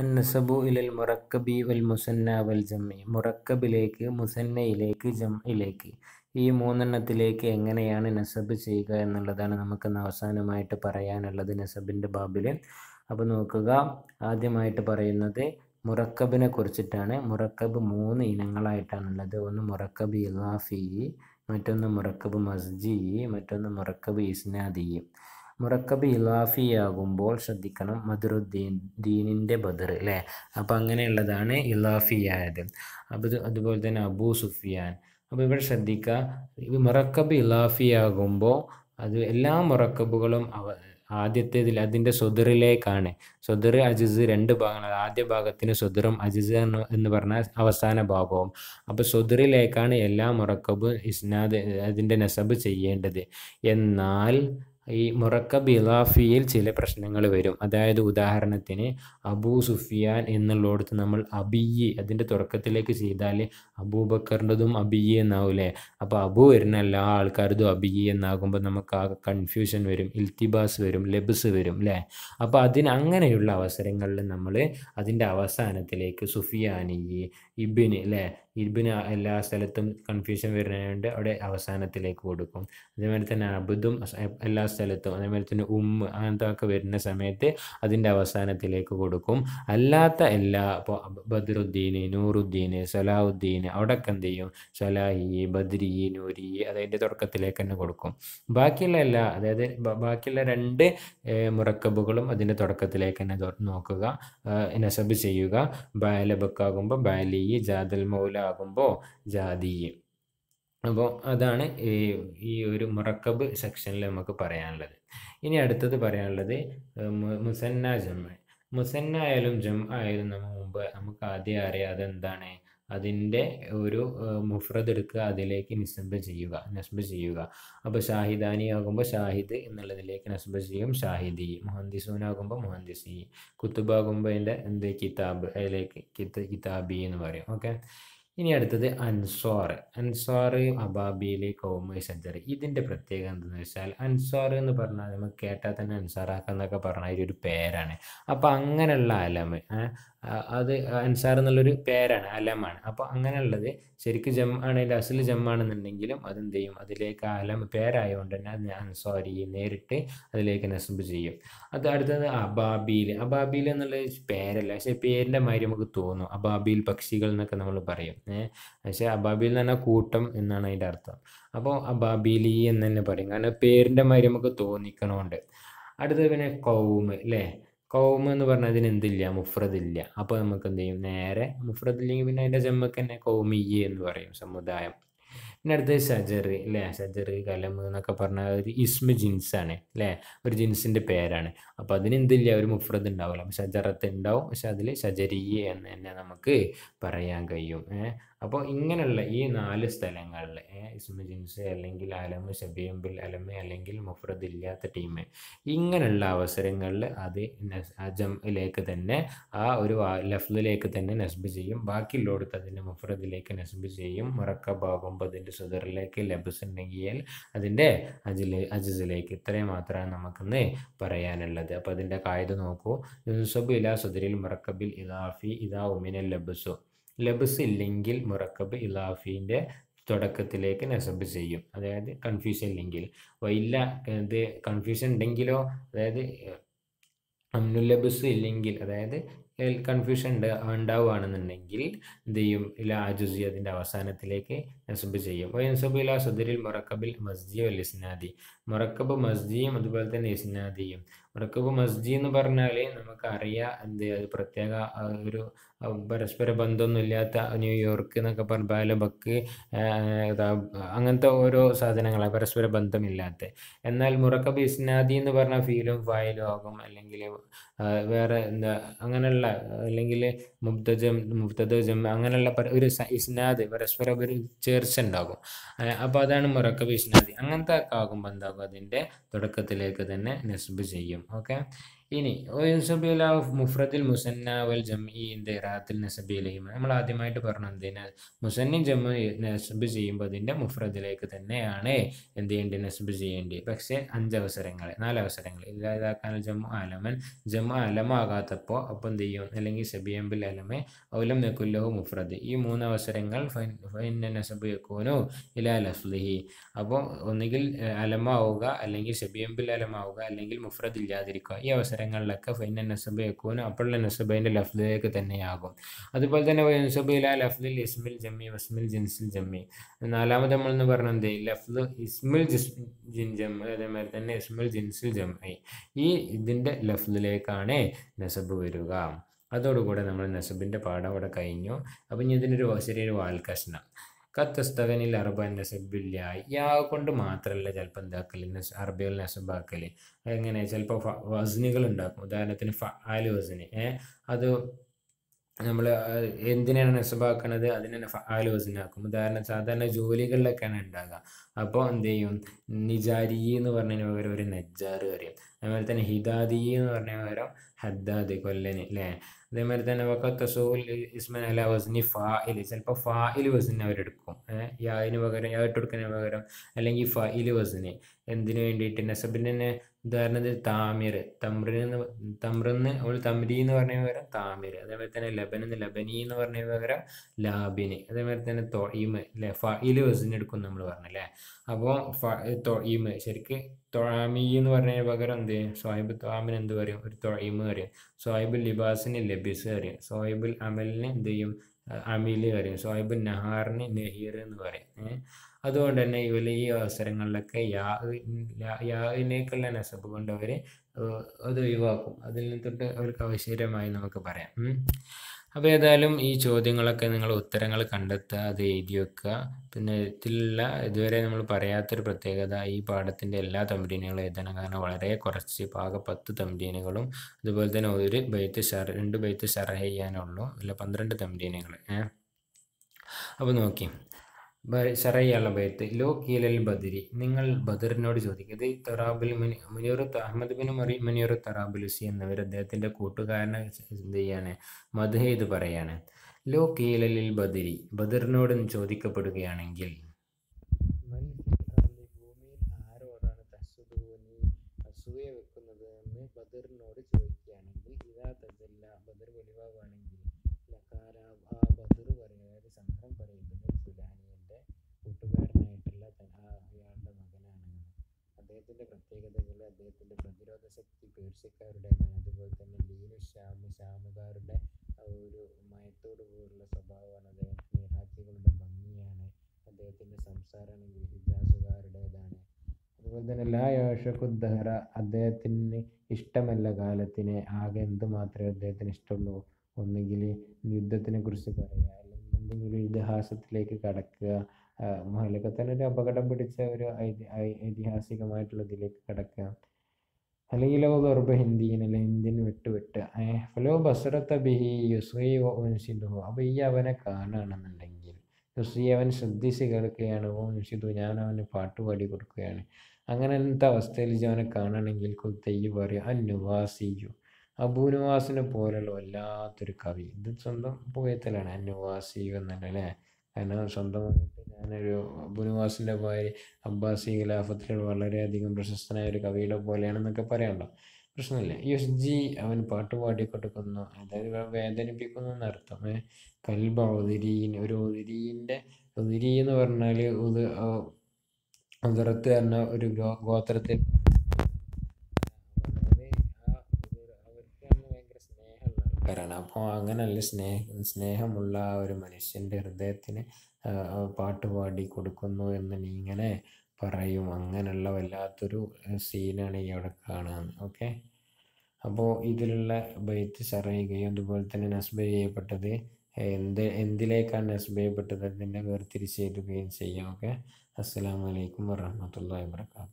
അന്നസബു ഇലൽ മുറക്കബി വൽ മുസന്ന വൽ ജമ്മി മുറക്കബിലേക്ക് മുസന്നയിലേക്ക് ജമ്മയിലേക്ക് ഈ മൂന്നെണ്ണത്തിലേക്ക് എങ്ങനെയാണ് നസബ് ചെയ്യുക എന്നുള്ളതാണ് നമുക്കിന്ന് അവസാനമായിട്ട് പറയാനുള്ളത് നസബിൻ്റെ ബാബിൽ അപ്പോൾ നോക്കുക ആദ്യമായിട്ട് പറയുന്നത് മുറക്കബിനെ കുറിച്ചിട്ടാണ് മുറക്കബ് മൂന്ന് ഇനങ്ങളായിട്ടാണുള്ളത് ഒന്ന് മുറക്കബ് ഇലാഫി മറ്റൊന്ന് മുറക്കബ് മസ്ജി മറ്റൊന്ന് മുറക്കബ് ഇസ്നാദി മുറക്കബ് ആകുമ്പോൾ ശ്രദ്ധിക്കണം മധുറുദ്ദീൻ ദീനിൻ്റെ ബദർ അല്ലേ അപ്പോൾ അങ്ങനെയുള്ളതാണ് ആയത് അപ്പോൾ അതുപോലെ തന്നെ അബൂ സുഫിയാൻ അപ്പോൾ ഇവിടെ ശ്രദ്ധിക്കുക മുറക്കബ് ഇലാഫി ആകുമ്പോൾ അത് എല്ലാ മുറക്കബുകളും അവ ആദ്യത്തേതിൽ അതിൻ്റെ സ്വദറിലേക്കാണ് സ്വദർ അജിസ് രണ്ട് ഭാഗങ്ങൾ ആദ്യ ഭാഗത്തിന് സ്വദറും അജിസ് എന്ന് എന്ന് പറഞ്ഞാൽ അവസാന ഭാഗവും അപ്പോൾ സ്വദറിലേക്കാണ് എല്ലാ മുറക്കബ് ഇസ്നാദ് അതിൻ്റെ നെസബ് ചെയ്യേണ്ടത് എന്നാൽ ഈ മുറക്കബ് ഇലാഫിയിൽ ചില പ്രശ്നങ്ങൾ വരും അതായത് ഉദാഹരണത്തിന് അബൂ സുഫിയാൻ എന്നുള്ളടത്ത് നമ്മൾ അബിയി അതിൻ്റെ തുടക്കത്തിലേക്ക് ചെയ്താൽ അബൂബക്കറിൻ്റെതും അബിയി എന്നാവൂലേ അപ്പോൾ അബു വരുന്ന എല്ലാ ആൾക്കാരതും അബിയി എന്നാകുമ്പോൾ നമുക്ക് ആ കൺഫ്യൂഷൻ വരും ഇൽത്തിബാസ് വരും ലബ്സ് വരും അല്ലേ അപ്പോൾ അതിന് അങ്ങനെയുള്ള അവസരങ്ങളിൽ നമ്മൾ അതിൻ്റെ അവസാനത്തിലേക്ക് സുഫിയാനിയെ ഇബിന് അല്ലേ ഇബിന് എല്ലാ സ്ഥലത്തും കൺഫ്യൂഷൻ വരുന്നതുകൊണ്ട് അവിടെ അവസാനത്തിലേക്ക് കൊടുക്കും അതേമാതിരി തന്നെ അബുദും എല്ലാ സ്ഥലത്തും അതേമാതിരി തന്നെ ഉമ്മ ഒക്കെ വരുന്ന സമയത്ത് അതിൻ്റെ അവസാനത്തിലേക്ക് കൊടുക്കും അല്ലാത്ത എല്ലാ ഇപ്പോൾ ബദറുദ്ദീന് നൂറുദ്ദീന് അവിടെ അവിടെയൊക്കെ എന്ത് ചെയ്യും സലാഹി ബദ്രി നൂരി അതതിൻ്റെ തുടക്കത്തിലേക്ക് തന്നെ കൊടുക്കും ബാക്കിയുള്ള എല്ലാ അതായത് ബാക്കിയുള്ള രണ്ട് മുറക്കബുകളും അതിൻ്റെ തുടക്കത്തിലേക്ക് തന്നെ നോക്കുക നസബ് ചെയ്യുക ബാലബക്കാകുമ്പോൾ ബാലിയ ഈ ജാദൽ മൗല ആകുമ്പോൾ അപ്പോൾ അതാണ് ഈ ഈ ഒരു മുറക്കബ് സെക്ഷനിൽ നമുക്ക് പറയാനുള്ളത് ഇനി അടുത്തത് പറയാനുള്ളത് മുസന്ന ജമ്മ മുസന്ന ആയാലും ജം ആയാലും നമ്മൾ മുമ്പ് നമുക്ക് ആദ്യം അറിയാതെ എന്താണ് അതിൻ്റെ ഒരു മുഫ്രദ് എടുക്കുക അതിലേക്ക് നിസ്ബ് ചെയ്യുക നസ്ബ് ചെയ്യുക അപ്പോൾ ഷാഹിദാനി ആകുമ്പോൾ ഷാഹിദ് എന്നുള്ളതിലേക്ക് നസ്ബ് ചെയ്യും ഷാഹിദി മുഹന്ദിസൂനാകുമ്പോൾ മുഹന്ദിസി കുത്തുബാകുമ്പോൾ അതിൻ്റെ എന്ത് കിതാബ് അതിലേക്ക് കിതാബി എന്ന് പറയും ഓക്കെ ഇനി അടുത്തത് അൻസ്വാർ അൻസ്വാർ അബാബിയിലെ കോമേ സെഞ്ചറി ഇതിൻ്റെ പ്രത്യേകത എന്തെന്ന് വെച്ചാൽ അൻസ്വാർ എന്ന് പറഞ്ഞാൽ നമുക്ക് കേട്ടാൽ തന്നെ അൻസാറാക്കുക എന്നൊക്കെ പറഞ്ഞാൽ ഒരു പേരാണ് അപ്പോൾ അങ്ങനെയുള്ള അലമ് അത് അൻസാർ എന്നുള്ളൊരു പേരാണ് അലമാണ് അപ്പോൾ അങ്ങനെയുള്ളത് ശരിക്കും ജം ആണ് അതിൻ്റെ അസൽ ജമ്മാണെന്നുണ്ടെങ്കിലും അതെന്ത് ചെയ്യും അതിലേക്ക് അലം പേരായതുകൊണ്ട് തന്നെ അത് അൻസ്വാരി നേരിട്ട് അതിലേക്ക് നസബ് ചെയ്യും അത് അടുത്തത് അബാബീൽ അബാബീൽ എന്നുള്ള പേരല്ല പക്ഷേ പേരിൻ്റെ മാതിരി നമുക്ക് തോന്നും അബാബീൽ പക്ഷികൾ എന്നൊക്കെ നമ്മൾ പറയും പക്ഷെ അബാബിൽ എന്ന് പറഞ്ഞാൽ കൂട്ടം എന്നാണ് അതിൻ്റെ അർത്ഥം അപ്പോൾ അബാബിലി എന്ന് തന്നെ പറയും കാരണം പേരിൻ്റെ മാതിരി നമുക്ക് തോന്നിക്കണമുണ്ട് അടുത്തത് പിന്നെ കൗമ് അല്ലേ കൗമ് എന്ന് പറഞ്ഞാൽ അതിന് എന്തില്ല മുഫ്രദില്ല അപ്പോൾ നമുക്ക് എന്ത് ചെയ്യും നേരെ മുഫ്രദില്ലെങ്കിൽ പിന്നെ അതിൻ്റെ ജമ്മക്ക് തന്നെ കൗമിയ്യ എന്ന് പറയും സമുദായം പിന്നെ അടുത്തത് ഷജറി അല്ലേ ഷജറി കലമ് എന്നൊക്കെ പറഞ്ഞാൽ ഒരു ഇസ്മ ജിൻസാണ് അല്ലേ ഒരു ജിൻസിൻ്റെ പേരാണ് അപ്പോൾ അതിന് എന്തില്ല ഒരു മുഫ്രദ് ഉണ്ടാവില്ല അപ്പോൾ ഷജറത്ത് ഉണ്ടാവും പക്ഷെ അതിൽ ഷജരി എന്ന് തന്നെ നമുക്ക് പറയാൻ കഴിയും അപ്പോൾ ഇങ്ങനെയുള്ള ഈ നാല് സ്ഥലങ്ങളിൽ ഇസ്മു അല്ലെങ്കിൽ അലമ് ഷബിയമ്പിൽ അലമ് അല്ലെങ്കിൽ മുഫ്രദ് ഇല്ലാത്ത ടീം ഇങ്ങനെയുള്ള അവസരങ്ങളിൽ അത് അജമിലേക്ക് തന്നെ ആ ഒരു ലഫ്ലിലേക്ക് തന്നെ നസ്ബ് ചെയ്യും ബാക്കിയുള്ളടത്ത് അതിൻ്റെ മുഫ്രദിലേക്ക് നസ്ബ് ചെയ്യും മുറക്കബാകുമ്പോൾ അതിൻ്റെ സുദറിലേക്ക് ലബ്സ് ഉണ്ടെങ്കിൽ അതിൻ്റെ അജിലെ അജിസിലേക്ക് ഇത്രയും മാത്രമാണ് നമുക്കിന്ന് പറയാനുള്ളത് അപ്പോൾ അതിൻ്റെ കായത് നോക്കൂ യുസബ് ഇല സുദരിൽ മുറക്കബിൽ ഇദാഫി ഇദാ ഉമിനൽ ലബ്സു ലബസ് ഇല്ലെങ്കിൽ മുറക്കബ് ഇലാഫിൻ്റെ തുടക്കത്തിലേക്ക് നസബ് ചെയ്യും അതായത് കൺഫ്യൂഷൻ ഇല്ലെങ്കിൽ ഇല്ല ഇത് കൺഫ്യൂഷൻ ഉണ്ടെങ്കിലോ അതായത് അമ്നുലബസ് ഇല്ലെങ്കിൽ അതായത് കൺഫ്യൂഷൻ ഉണ്ടാവുകയാണെന്നുണ്ടെങ്കിൽ ഇതെയും ചെയ്യും ഇല്ല ആജുസി അതിൻ്റെ അവസാനത്തിലേക്ക് നസബ് ചെയ്യും വയൻസബില സദരിൽ മറക്കബിൽ മസ്ജിയോ ഇസ്നാദി മുറക്കബ് മസ്ജിയും അതുപോലെ തന്നെ ഇസ്നാദിയും മുറക്കബ് മസ്ജി എന്ന് പറഞ്ഞാൽ നമുക്ക് അറിയാം എന്ത് അത് പ്രത്യേക ഒരു പരസ്പര ബന്ധമൊന്നും ഇല്ലാത്ത ന്യൂയോർക്ക് എന്നൊക്കെ പറഞ്ഞ ബാലബക്ക് അങ്ങനത്തെ ഓരോ സാധനങ്ങളാണ് പരസ്പര ബന്ധമില്ലാത്ത എന്നാൽ മുറക്കബ് ഇസ്നാദി എന്ന് പറഞ്ഞാൽ ഫീലും ഫയലും ആകും അല്ലെങ്കിൽ വേറെ എന്താ അങ്ങനെയുള്ള അല്ലെങ്കിൽ മുബ്തജം മുബ്തജം അങ്ങനെയുള്ള ഒരു ഇസ്നാദ് പരസ്പര ഒരു ചേർച്ച ഉണ്ടാകും അപ്പോൾ അതാണ് മുറക്ക ഭീഷണാദി അങ്ങനത്തെ ഒക്കെ ആകുമ്പോൾ എന്താകും അതിൻ്റെ തുടക്കത്തിലേക്ക് തന്നെ നെസ്ബ് ചെയ്യും ഓക്കെ ഇനി മുഫ്രദിൽ മുസന്ന വൽ ജംഇന്റെ ഇറാത്തിൽ നസബിയിലേയും നമ്മൾ ആദ്യമായിട്ട് പറഞ്ഞു എന്തിനാ മുസന്നി ജമ്മു നസബ് ചെയ്യുമ്പോൾ അതിൻ്റെ മുഫ്രദിലേക്ക് തന്നെയാണ് എന്ത് ചെയ്യേണ്ടി നസബ് ചെയ്യേണ്ടി പക്ഷേ അഞ്ച് അവസരങ്ങൾ നാല് അവസരങ്ങൾ ഇല്ലാതാക്കാൻ ജമ്മു ആലമൻ ജമ്മ അലമാകാത്തപ്പോൾ അപ്പം എന്ത് ചെയ്യും അല്ലെങ്കിൽ സബിയമ്പിൽ അലമെ ഔലം നക്കുല്ലഹു മുഫ്രദ് ഈ മൂന്ന് അവസരങ്ങൾ നസബ് യക്കൂനു ഇലാ ലഫ്ലിഹി അപ്പോൾ ഒന്നുകിൽ അലമാവുക അല്ലെങ്കിൽ സബിയമ്പിൽ അലമാവുക അല്ലെങ്കിൽ മുഫ്രദ് ഇല്ലാതിരിക്കുക ഈ അവസരം നിസ്കാരങ്ങളിലൊക്കെ ഫൈന നസബയക്കൂൻ അപ്പോഴുള്ള നസബൈൻ്റെ ലഫ്ലിലേക്ക് തന്നെയാകും അതുപോലെ തന്നെ നസബില ലഫ്ദിൽ ഇസ്മിൽ ജമ്മി വസ്മിൽ ജിൻസിൽ ജമ്മി നാലാമത് നമ്മളെന്ന് പറഞ്ഞത് ലഫ്ദ് ഇസ്മിൽ ജിൻ ജമ്മി അതേമാതിരി തന്നെ ഇസ്മിൽ ജിൻസിൽ ജമ്മി ഈ ഇതിൻ്റെ ലഫ്ദിലേക്കാണ് നസബ് വരിക അതോടുകൂടെ നമ്മൾ നസബിൻ്റെ പാഠം അവിടെ കഴിഞ്ഞു അപ്പം ഇനി ഇതിനൊരു ചെറിയൊരു വാൽക്കഷ്ണം കത്തസ്തവനിൽ അർബൻ നസബില്ലായി യാവ് കൊണ്ട് മാത്രമല്ല ചിലപ്പോൾ എന്താക്കൽ അറബികൾ നസബാക്കൽ എങ്ങനെ ചിലപ്പോൾ വസനികൾ ഉണ്ടാക്കും ഉദാഹരണത്തിന് ഫാല് വസന് അത് നമ്മൾ എന്തിനാണ് നസബാക്കണത് അതിനെ ആലോചനാക്കും ഉദാഹരണം സാധാരണ ജോലികളിലൊക്കെയാണ് ഉണ്ടാകുക അപ്പോൾ എന്ത് ചെയ്യും നിജാരി എന്ന് പറഞ്ഞതിന് പകരം ഒരു നജ്ജാർ പറയും അതുപോലെ തന്നെ ഹിദാദി എന്ന് പറഞ്ഞ പകരം ഹദ്ദാദ് കൊല്ലന് അല്ലേ അതേമാതിരി തന്നെ വക്കത്തസൂൽ ഇസ്മൻ വസ്നി ഫാഇല് ചിലപ്പോൾ ഫാഇല് വസ്നി അവരെടുക്കും യാതിന് പകരം യാ ഇട്ടെടുക്കുന്നതിന് പകരം അല്ലെങ്കിൽ ഫായിൽ വസ്നി എന്തിനു വേണ്ടിയിട്ട് നെസബിന് തന്നെ ഉദാഹരണത്തിന് താമിർ തമ്രിന്ന് തമ്രെന്ന് അവൾ തമ്രി എന്ന് പറഞ്ഞ പകരം താമിർ അതേപോലെ തന്നെ ലബൻ ലബനി എന്ന് പറഞ്ഞ പകരം ലാബിന് അതേമാതിരി തന്നെ തൊഴീമ് അല്ലെ ഫായിൽ വസ്നി എടുക്കും നമ്മൾ പറഞ്ഞല്ലേ അപ്പോൾ തൊഴീമ് ശരിക്ക് തൊഴാമി എന്ന് പറഞ്ഞതിന് പകരം എന്ത് സോഹിബ് തൊഴാമിന് എന്ത് പറയും ഒരു തൊഴീമ് പറയും സോയിബുൽ ലിബാസിന് ലബിസ് പറയും സോഹിബുൽ അമലിന് എന്ത് ചെയ്യും അമീല് പറയും സോയിബുൽ നഹാറിന് നഹീർ എന്ന് പറയും അതുകൊണ്ട് തന്നെ ഇവർ ഈ അവസരങ്ങളിലൊക്കെ യാ യാവിനേക്കുള്ള നെസബ് കൊണ്ട് അത് ഒഴിവാക്കും അതിൽ നിന്ന് തൊട്ട് അവർക്ക് അവശ്യമായി നമുക്ക് പറയാം അപ്പോൾ ഏതായാലും ഈ ചോദ്യങ്ങളൊക്കെ നിങ്ങൾ ഉത്തരങ്ങൾ കണ്ടെത്തുക അത് എഴുതി വെക്കുക പിന്നെ ഇതിലുള്ള ഇതുവരെ നമ്മൾ പറയാത്തൊരു പ്രത്യേകത ഈ പാഠത്തിൻ്റെ എല്ലാ തമ്പിനുകളും എഴുതണം കാരണം വളരെ കുറച്ച് പാക പത്ത് തമ്പിനുകളും അതുപോലെ തന്നെ ഒരു ബൈത്ത് ഷർ രണ്ട് ബൈത്ത് ഷർഹ ചെയ്യാനുള്ളൂ അല്ല പന്ത്രണ്ട് തമ്പിനുകൾ ഏഹ് അപ്പോൾ നോക്കി ശറയ്യുള്ള ലോ കീലൽ ബദരി നിങ്ങൾ ബദറിനോട് ചോദിക്കുന്നത് തറാബുൽ മുനിയറുത്ത് അഹമ്മദ് ബിൻ മറി മുനിയറു തറാബുലുസി എന്നിവർ അദ്ദേഹത്തിൻ്റെ കൂട്ടുകാരനെ എന്ത് ചെയ്യാണ് മധു ഇത് പറയാണ് ലോ കീലലിൽ ബദരി ബദറിനോട് ചോദിക്കപ്പെടുകയാണെങ്കിൽ എന്ന് ബദറിനോട് ചോദിക്കുകയാണെങ്കിൽ ഇതാ ബദർ പറയുന്നത് സംഘം പറയുന്നത് ഫുലാനി അദ്ദേഹത്തിൻ്റെ കൂട്ടുകാരനായിട്ടുള്ള തൻഹായുടെ മകനാണെന്നും അദ്ദേഹത്തിൻ്റെ പ്രത്യേകതകൾ അദ്ദേഹത്തിൻ്റെ പ്രതിരോധ ശക്തി പേർഷ്യക്കാരുടേതാണ് അതുപോലെ തന്നെ ലീനു ശ്യാമു ശ്യാമുകാരുടെ ഒരു മയത്തോടു പോലുള്ള സ്വഭാവമാണ് അദ്ദേഹത്തിൻ്റെ ഇറാഖികളുടെ ഭംഗിയാണ് അദ്ദേഹത്തിൻ്റെ സംസാരമാണെങ്കിൽ ഹിജാസുകാരുടേതാണ് അതുപോലെ തന്നെ ലാ യോഷഖുദ്ദഹറ അദ്ദേഹത്തിന് ഇഷ്ടമല്ല കാലത്തിന് ആകെ എന്തുമാത്രമേ അദ്ദേഹത്തിന് ഇഷ്ടമുള്ളൂ ഒന്നുകിൽ യുദ്ധത്തിനെ കുറിച്ച് പറയാം എന്തെങ്കിലും ഇതിഹാസത്തിലേക്ക് കടക്കുക അതിലൊക്കെ തന്നെ ഒരു അപകടം പിടിച്ച ഒരു ഐതിഹാസികമായിട്ടുള്ള ഇതിലേക്ക് കടക്കുക അല്ലെങ്കിൽ ലോ ഗർഭ ഹിന്ദിയിൽ അല്ലെ വിട്ട് വിട്ട് ഫലോ ബസറത്ത ബിഹി യുസ്രീ ഓൻസിദുഹു അപ്പോൾ ഈ അവനെ കാണുകയാണെന്നുണ്ടെങ്കിൽ യുസ്രീ അവൻ ശ്രദ്ധിച്ച് കേൾക്കുകയാണ് ഓൻസിദു ഞാൻ അവന് പാട്ട് പാടി കൊടുക്കുകയാണ് അങ്ങനെ അവസ്ഥയിൽ അവനെ കാണുകയാണെങ്കിൽ കുത്തയ്യ് പറയും അനുവാസിയു അബൂനുവാസിനെ പോലെയുള്ള വല്ലാത്തൊരു കവി ഇത് സ്വന്തം പോയത്തിലാണ് അനുവാസി എന്നല്ല അല്ലേ കാരണം സ്വന്തമായിട്ട് ഞാനൊരു അബുനുവാസിൻ്റെ പോയ അബ്ബാസി ഖിലാഫത്തിൽ വളരെയധികം പ്രശസ്തനായ ഒരു കവിയുടെ പോലെയാണെന്നൊക്കെ പറയാമല്ലോ പ്രശ്നമില്ല ജി അവൻ പാട്ട് പാടിക്കൊടുക്കുന്നു അതായത് വേദനിപ്പിക്കുന്നു എന്നർത്ഥം കൽബ ഒതിരീൻ ഒരു ഒതിരീൻ്റെ ഉതിരി എന്ന് പറഞ്ഞാൽ ഉത് ഉദറത്ത് തന്നെ ഒരു ഗോത്രത്തിൽ പാട്ടുകാരാണ് അപ്പോൾ അങ്ങനെയുള്ള സ്നേഹ സ്നേഹമുള്ള ഒരു മനുഷ്യൻ്റെ ഹൃദയത്തിന് പാട്ട് പാടി കൊടുക്കുന്നു എന്ന് നീ ഇങ്ങനെ പറയും അങ്ങനെയുള്ള വല്ലാത്തൊരു സീനാണ് ഈ അവിടെ കാണാൻ ഓക്കെ അപ്പോൾ ഇതിലുള്ള ബൈത്ത് ശറയുകയും അതുപോലെ തന്നെ നസ്ബ് ചെയ്യപ്പെട്ടത് എന്ത് എന്തിലേക്കാണ് നസ്ബ് ചെയ്യപ്പെട്ടത് അതിൻ്റെ വേർതിരിച്ച് ചെയ്യാം ഓക്കെ അസ്സാം വലൈക്കും വറഹ്മത്തുള്ളാഹി വാബർക്കാത്തു